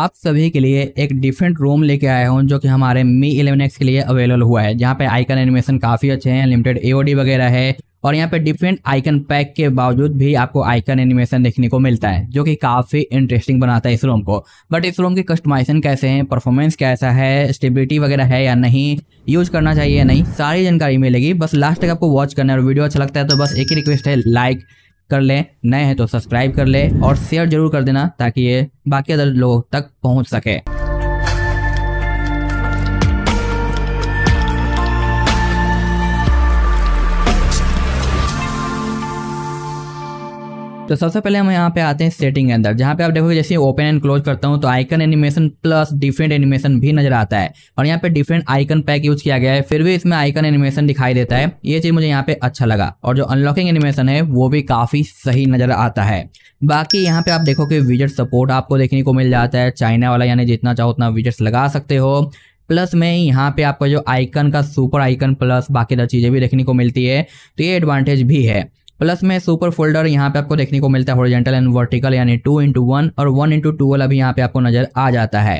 आप सभी के लिए एक डिफरेंट रोम लेके आया हूँ जो कि हमारे मी इलेवन एक्स के लिए अवेलेबल हुआ है जहाँ पे आइकन एनिमेशन काफ़ी अच्छे हैं लिमिटेड एओडी वगैरह है और यहाँ पे डिफरेंट आइकन पैक के बावजूद भी आपको आइकन एनिमेशन देखने को मिलता है जो कि काफ़ी इंटरेस्टिंग बनाता है इस रोम को बट इस रोम के कस्टमाइजेशन कैसे हैं परफॉर्मेंस कैसा है स्टेबिलिटी वगैरह है या नहीं यूज करना चाहिए या नहीं सारी जानकारी मिलेगी बस लास्ट तक आपको वॉच करना है और वीडियो अच्छा लगता है तो बस एक ही रिक्वेस्ट है लाइक कर लें नए हैं तो सब्सक्राइब कर लें और शेयर जरूर कर देना ताकि ये बाकी अदर लोगों तक पहुंच सके तो सबसे पहले हम यहाँ पे आते हैं सेटिंग के अंदर जहाँ पे आप देखोगे जैसे ओपन एंड क्लोज करता हूँ तो icon animation plus different animation भी नजर आता है और यहाँ पे डिफरेंट आइकन पैक यूज किया गया है फिर भी इसमें आइकन एनिमेशन दिखाई देता है ये चीज मुझे यहाँ पे अच्छा लगा और जो अनलॉकिंग एनिमेशन है वो भी काफी सही नजर आता है बाकी यहाँ पे आप देखो कि विजट सपोर्ट आपको देखने को मिल जाता है चाइना वाला यानी जितना चाहो उतना विजट्स लगा सकते हो प्लस में यहाँ पे आपका जो आइकन का सुपर आइकन प्लस बाकी दर चीज़ें भी देखने को मिलती है तो ये एडवांटेज भी है प्लस में सुपर फोल्डर यहाँ पे आपको देखने को मिलता है हॉरिजेंटल एंड वर्टिकल यानी टू इंटू वन और वन इंटू टू वाला भी यहाँ पे आपको नजर आ जाता है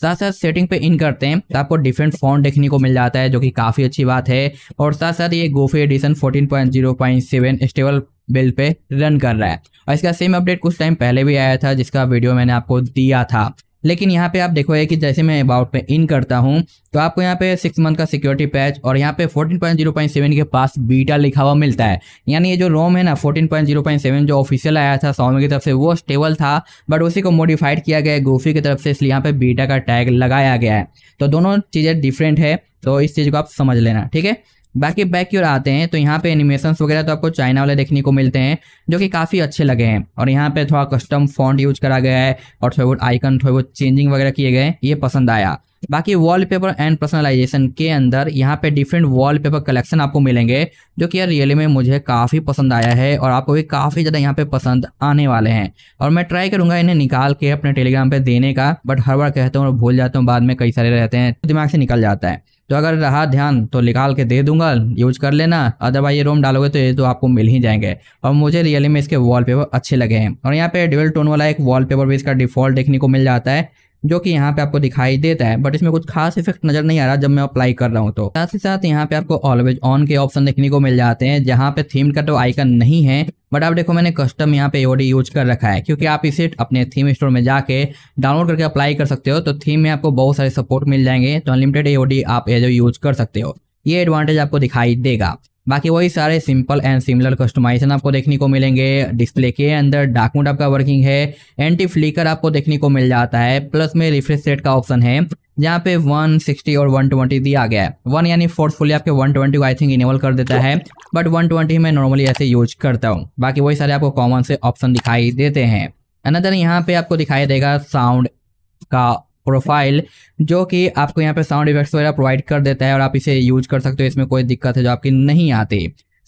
साथ साथ सेटिंग पे इन करते हैं तो आपको डिफरेंट फॉन्ट देखने को मिल जाता है जो कि काफ़ी अच्छी बात है और साथ साथ ये गोफी एडिशन 14.0.7 स्टेबल बिल पे रन कर रहा है और इसका सेम अपडेट कुछ टाइम पहले भी आया था जिसका वीडियो मैंने आपको दिया था लेकिन यहाँ पे आप देखोगे कि जैसे मैं अबाउट पे इन करता हूँ तो आपको यहाँ पे सिक्स मंथ का सिक्योरिटी पैच और यहाँ पे 14.0.7 के पास बीटा लिखा हुआ मिलता है यानी ये जो रोम है ना 14.0.7 जो ऑफिशियल आया था सौमी की तरफ से वो स्टेबल था बट उसी को मॉडिफाइड किया गया है गोफी की तरफ से इसलिए यहाँ पे बीटा का टैग लगाया गया है तो दोनों चीज़ें डिफरेंट है तो इस चीज़ को आप समझ लेना ठीक है बाकी बैक की ओर आते हैं तो यहाँ पे एनिमेशंस वगैरह तो आपको चाइना वाले देखने को मिलते हैं जो कि काफ़ी अच्छे लगे हैं और यहाँ पे थोड़ा कस्टम फॉन्ट यूज करा गया है और थोड़े बहुत आइकन थोड़े बहुत चेंजिंग वगैरह किए गए हैं ये पसंद आया बाकी वॉलपेपर एंड पर्सनलाइजेशन के अंदर यहाँ पे डिफरेंट वॉलपेपर कलेक्शन आपको मिलेंगे जो कि यार रियली में मुझे काफ़ी पसंद आया है और आपको भी काफ़ी ज़्यादा यहाँ पे पसंद आने वाले हैं और मैं ट्राई करूंगा इन्हें निकाल के अपने टेलीग्राम पे देने का बट हर बार कहता हूँ और भूल जाता हूँ बाद में कई सारे रहते हैं तो दिमाग से निकल जाता है तो अगर रहा ध्यान तो निकाल के दे दूंगा यूज कर लेना अदरवाइज ये रोम डालोगे तो ये तो आपको मिल ही जाएंगे और मुझे रियली में इसके वॉलपेपर अच्छे लगे हैं और यहाँ पे डिवेल टोन वाला एक वॉलपेपर भी इसका डिफॉल्ट देखने को मिल जाता है जो कि यहाँ पे आपको दिखाई देता है बट इसमें कुछ खास इफेक्ट नजर नहीं आ रहा जब मैं अप्लाई कर रहा हूँ तो साथ ही साथ यहाँ पे आपको ऑलवेज ऑन के ऑप्शन देखने को मिल जाते हैं जहाँ पे थीम का तो आइकन नहीं है बट आप देखो मैंने कस्टम यहाँ पे एओडी यूज कर रखा है क्योंकि आप इसे अपने थीम स्टोर में जाके डाउनलोड करके अप्लाई कर सकते हो तो थीम में आपको बहुत सारे सपोर्ट मिल जाएंगे तो अनलिमिटेड एओडी आप एज यूज कर सकते हो ये एडवांटेज आपको दिखाई देगा बाकी वही सारे सिंपल एंड सिमिलर कस्टमाइजेशन आपको देखने को मिलेंगे डिस्प्ले के अंदर डार्क मोड आपका वर्किंग है एंटी फ्लिकर आपको देखने को मिल जाता है प्लस में रिफ्रेश रेट का ऑप्शन है जहाँ पे 160 और 120 दिया गया है वन यानी फोर्सफुली आपके 120 को आई थिंक इनेबल कर देता है बट 120 मैं नॉर्मली ऐसे यूज करता हूँ बाकी वही सारे आपको कॉमन से ऑप्शन दिखाई देते हैं अनदर यहाँ पे आपको दिखाई देगा साउंड का प्रोफाइल जो कि आपको यहाँ पे साउंड इफेक्ट्स वगैरह प्रोवाइड कर देता है और आप इसे यूज कर सकते हो इसमें कोई दिक्कत है जो आपकी नहीं आती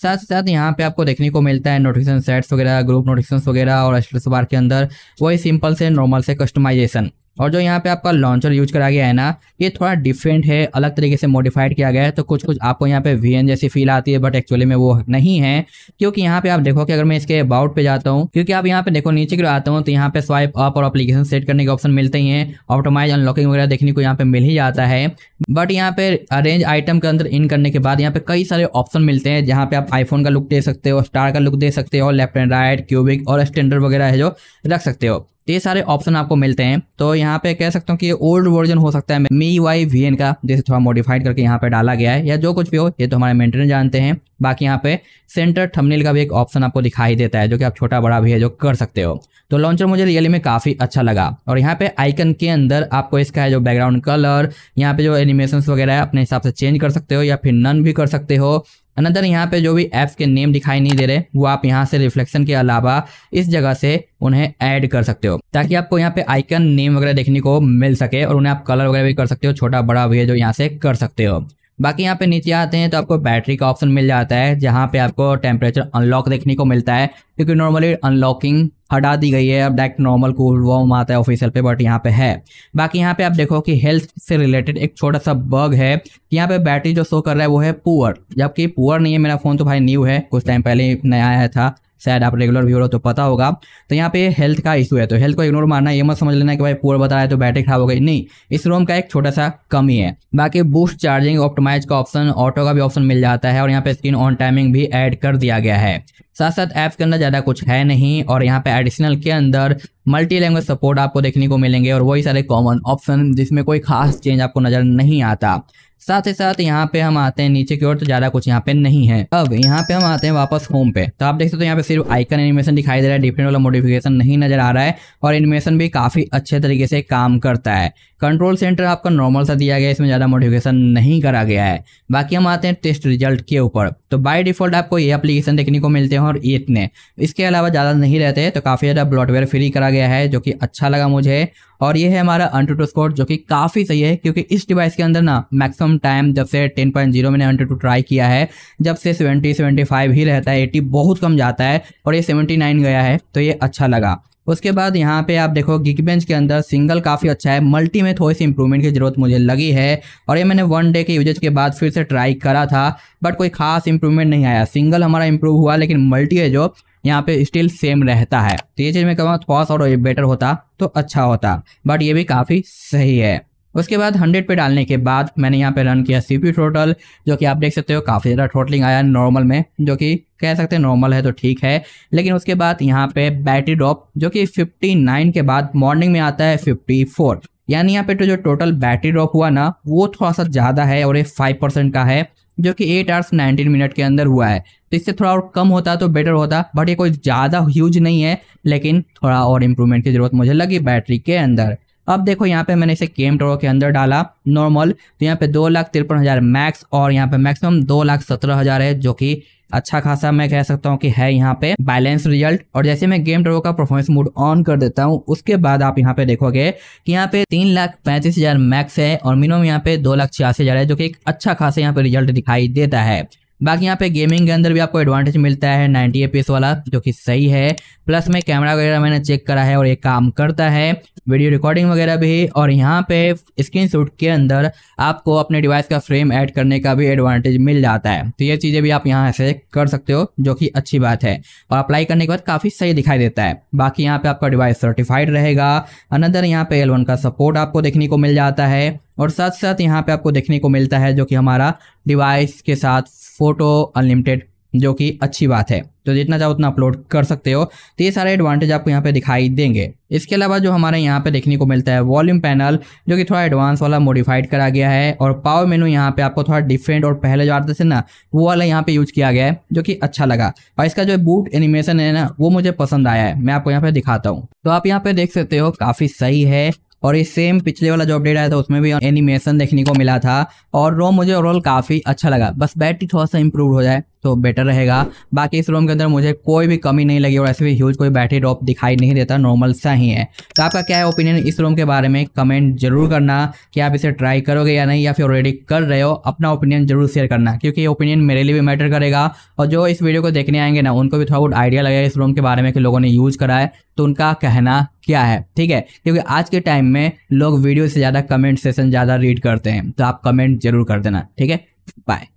साथ ही साथ यहाँ पे आपको देखने को मिलता है नोटिफिकेशन सेट्स वगैरह ग्रुप नोटिफिकेशन वगैरह और स्टेटस बार के अंदर वही सिंपल से नॉर्मल से कस्टमाइजेशन और जो यहाँ पे आपका लॉन्चर यूज करा गया है ना ये थोड़ा डिफरेंट है अलग तरीके से मॉडिफाइड किया गया है तो कुछ कुछ आपको यहाँ पे वी जैसी फील आती है बट एक्चुअली में वो नहीं है क्योंकि यहाँ पे आप देखो कि अगर मैं इसके अबाउट पे जाता हूँ क्योंकि आप यहाँ पे देखो नीचे की आता हूँ तो यहाँ पे स्वाइप अप और अप्लीकेशन सेट करने के ऑप्शन मिलते ही हैं ऑटोमाइज अनलॉकिंग वगैरह देखने को यहाँ पे मिल ही जाता है बट यहाँ पे अरेंज आइटम के अंदर इन करने के बाद यहाँ पे कई सारे ऑप्शन मिलते हैं जहाँ पे आप आईफोन का लुक दे सकते हो स्टार का लुक दे सकते हो लेफ्ट एंड राइट क्यूबिक और स्टैंडर्ड वगैरह है जो रख सकते हो तो ये सारे ऑप्शन आपको मिलते हैं तो यहाँ पे कह सकता हूँ कि ये ओल्ड वर्जन हो सकता है मी वाई वी एन का जैसे थोड़ा मॉडिफाइड करके यहाँ पे डाला गया है या जो कुछ भी हो ये तो हमारे मेंटेनर जानते हैं बाकी यहाँ पे सेंटर थंबनेल का भी एक ऑप्शन आपको दिखाई देता है जो कि आप छोटा बड़ा भी है जो कर सकते हो तो लॉन्चर मुझे रियली में काफ़ी अच्छा लगा और यहाँ पे आइकन के अंदर आपको इसका है जो बैकग्राउंड कलर यहाँ पे जो एनिमेशन वगैरह है अपने हिसाब से चेंज कर सकते हो या फिर नन भी कर सकते हो अनदर यहाँ पे जो भी ऐप्स के नेम दिखाई नहीं दे रहे वो आप यहाँ से रिफ्लेक्शन के अलावा इस जगह से उन्हें ऐड कर सकते हो ताकि आपको यहाँ पे आइकन नेम वगैरह देखने को मिल सके और उन्हें आप कलर वगैरह भी कर सकते हो छोटा बड़ा भी जो यहाँ से कर सकते हो बाकी यहाँ पे नीचे आते हैं तो आपको बैटरी का ऑप्शन मिल जाता है जहाँ पे आपको टेम्परेचर अनलॉक देखने को मिलता है क्योंकि नॉर्मली अनलॉकिंग हटा दी गई है अब डायरेक्ट नॉर्मल कूल वॉम आता है ऑफिशियल पे बट यहाँ पे है बाकी यहाँ पे आप देखो कि हेल्थ से रिलेटेड एक छोटा सा बग है कि यहाँ पे बैटरी जो शो कर रहा है वो है पुअर जबकि पुअर नहीं है मेरा फ़ोन तो भाई न्यू है कुछ टाइम पहले नया आया था शायद आप रेगुलर व्यूअर हो तो पता होगा तो यहाँ पे हेल्थ का इशू है तो हेल्थ को इग्नोर मारना ये मत समझ लेना कि भाई पोर बता रहा है तो बैटरी खराब हो गई नहीं इस रोम का एक छोटा सा कमी है बाकी बूस्ट चार्जिंग ऑप्टोमाइज का ऑप्शन ऑटो का भी ऑप्शन मिल जाता है और यहाँ पे स्क्रीन ऑन टाइमिंग भी ऐड कर दिया गया है साथ साथ ऐप्स के अंदर ज़्यादा कुछ है नहीं और यहाँ पे एडिशनल के अंदर मल्टी लैंग्वेज सपोर्ट आपको देखने को मिलेंगे और वही सारे कॉमन ऑप्शन जिसमें कोई खास चेंज आपको नज़र नहीं आता साथ ही साथ यहाँ पे हम आते हैं नीचे की ओर तो ज्यादा कुछ यहाँ पे नहीं है अब यहाँ पे हम आते हैं वापस होम पे तो आप देख सकते हो यहाँ पे सिर्फ आइकन एनिमेशन दिखाई दे रहा है डिफरेंट वाला मोडिफिकेशन नहीं नजर आ रहा है और एनिमेशन भी काफी अच्छे तरीके से काम करता है कंट्रोल सेंटर आपका नॉर्मल सा दिया गया है इसमें ज्यादा मोडिफिकेशन नहीं करा गया है बाकी हम आते हैं टेस्ट रिजल्ट के ऊपर तो बाय डिफॉल्ट आपको ये एप्लीकेशन देखने को मिलते हैं और ये इतने इसके अलावा ज़्यादा नहीं रहते तो काफ़ी ज़्यादा ब्लॉडवेयर फ्री करा गया है जो कि अच्छा लगा मुझे और ये है हमारा टू स्कोर जो कि काफ़ी सही है क्योंकि इस डिवाइस के अंदर ना मैक्सिमम टाइम जब से 10.0 मैंने टू ट्राई किया है जब से 70 75 ही रहता है 80 बहुत कम जाता है और ये 79 गया है तो ये अच्छा लगा उसके बाद यहाँ पे आप देखो गिग बेंच के अंदर सिंगल काफ़ी अच्छा है मल्टी में थोड़ी सी इंप्रूवमेंट की ज़रूरत मुझे लगी है और ये मैंने वन डे के यूजेज के बाद फिर से ट्राई करा था बट कोई खास इंप्रूवमेंट नहीं आया सिंगल हमारा इंप्रूव हुआ लेकिन मल्टी है जो यहाँ पे स्टिल सेम रहता है तो ये चीज़ मैं कहूँगा थोड़ा सा और बेटर होता तो अच्छा होता बट ये भी काफ़ी सही है उसके बाद हंड्रेड पे डालने के बाद मैंने यहाँ पे रन किया सी पी टोटल जो कि आप देख सकते हो काफ़ी ज़्यादा टोटलिंग आया नॉर्मल में जो कि कह सकते हैं नॉर्मल है तो ठीक है लेकिन उसके बाद यहाँ पे बैटरी ड्रॉप जो कि 59 के बाद मॉर्निंग में आता है 54 यानी यहाँ पे तो जो टोटल बैटरी ड्रॉप हुआ ना वो थोड़ा सा ज़्यादा है और ये फाइव परसेंट का है जो कि एट आवर्स नाइनटीन मिनट के अंदर हुआ है तो इससे थोड़ा और कम होता तो बेटर होता बट ये कोई ज़्यादा ह्यूज नहीं है लेकिन थोड़ा और इम्प्रूवमेंट की ज़रूरत मुझे लगी बैटरी के अंदर अब देखो यहाँ पे मैंने इसे गेम ड्रॉ के अंदर डाला नॉर्मल तो यहाँ पे दो लाख तिरपन हज़ार मैक्स और यहाँ पे मैक्सिमम दो लाख सत्रह हज़ार है जो कि अच्छा खासा मैं कह सकता हूँ कि है यहाँ पे बैलेंस रिजल्ट और जैसे मैं गेम ड्रो का परफॉर्मेंस मूड ऑन कर देता हूँ उसके बाद आप यहाँ पे देखोगे कि यहाँ पे तीन लाख पैंतीस हज़ार मैक्स है और मिनिमम यहाँ पे दो लाख छियासी हज़ार है जो कि एक अच्छा खासा यहाँ पे रिजल्ट दिखाई देता है बाकी यहाँ पे गेमिंग के अंदर भी आपको एडवांटेज मिलता है 90 ए वाला जो कि सही है प्लस में कैमरा वगैरह मैंने चेक करा है और ये काम करता है वीडियो रिकॉर्डिंग वगैरह भी और यहाँ पे स्क्रीन शूट के अंदर आपको अपने डिवाइस का फ्रेम ऐड करने का भी एडवांटेज मिल जाता है तो ये चीज़ें भी आप यहाँ से कर सकते हो जो कि अच्छी बात है और अप्लाई करने के बाद काफ़ी सही दिखाई देता है बाकी यहाँ पर आपका डिवाइस सर्टिफाइड रहेगा अनदर यहाँ पे एल का सपोर्ट आपको देखने को मिल जाता है और साथ साथ यहाँ पे आपको देखने को मिलता है जो कि हमारा डिवाइस के साथ फ़ोटो अनलिमिटेड जो कि अच्छी बात है तो जितना चाहो उतना अपलोड कर सकते हो तो ये सारे एडवांटेज आपको यहाँ पे दिखाई देंगे इसके अलावा जो हमारे यहाँ पे देखने को मिलता है वॉल्यूम पैनल जो कि थोड़ा एडवांस वाला मॉडिफाइड करा गया है और पावर मेनू यहाँ पे आपको थोड़ा डिफरेंट और पहले जो आते थे ना वो वाला यहाँ पे यूज किया गया है जो कि अच्छा लगा और इसका जो बूट एनिमेशन है ना वो मुझे पसंद आया है मैं आपको यहाँ पे दिखाता हूँ तो आप यहाँ पे देख सकते हो काफ़ी सही है और ये सेम पिछले वाला जो अपडेट आया था उसमें भी एनिमेशन देखने को मिला था और रोम मुझे ओवरऑल काफ़ी अच्छा लगा बस बैटरी थोड़ा सा इंप्रूव हो जाए तो बेटर रहेगा बाकी इस रोम के अंदर मुझे कोई भी कमी नहीं लगी और ऐसे भी ह्यूज कोई बैटरी ड्रॉप दिखाई नहीं देता नॉर्मल सा ही है तो आपका क्या है ओपिनियन इस रोम के बारे में कमेंट जरूर करना कि आप इसे ट्राई करोगे या नहीं या फिर ऑलरेडी कर रहे हो अपना ओपिनियन जरूर शेयर करना क्योंकि ये ओपिनियन मेरे लिए भी मैटर करेगा और जो इस वीडियो को देखने आएंगे ना उनको भी थोड़ा बहुत आइडिया लगेगा इस रोम के बारे में कि लोगों ने यूज़ करा है तो उनका कहना क्या है ठीक है क्योंकि आज के टाइम में लोग वीडियो से ज़्यादा कमेंट सेशन ज़्यादा रीड करते हैं तो आप कमेंट जरूर कर देना ठीक है बाय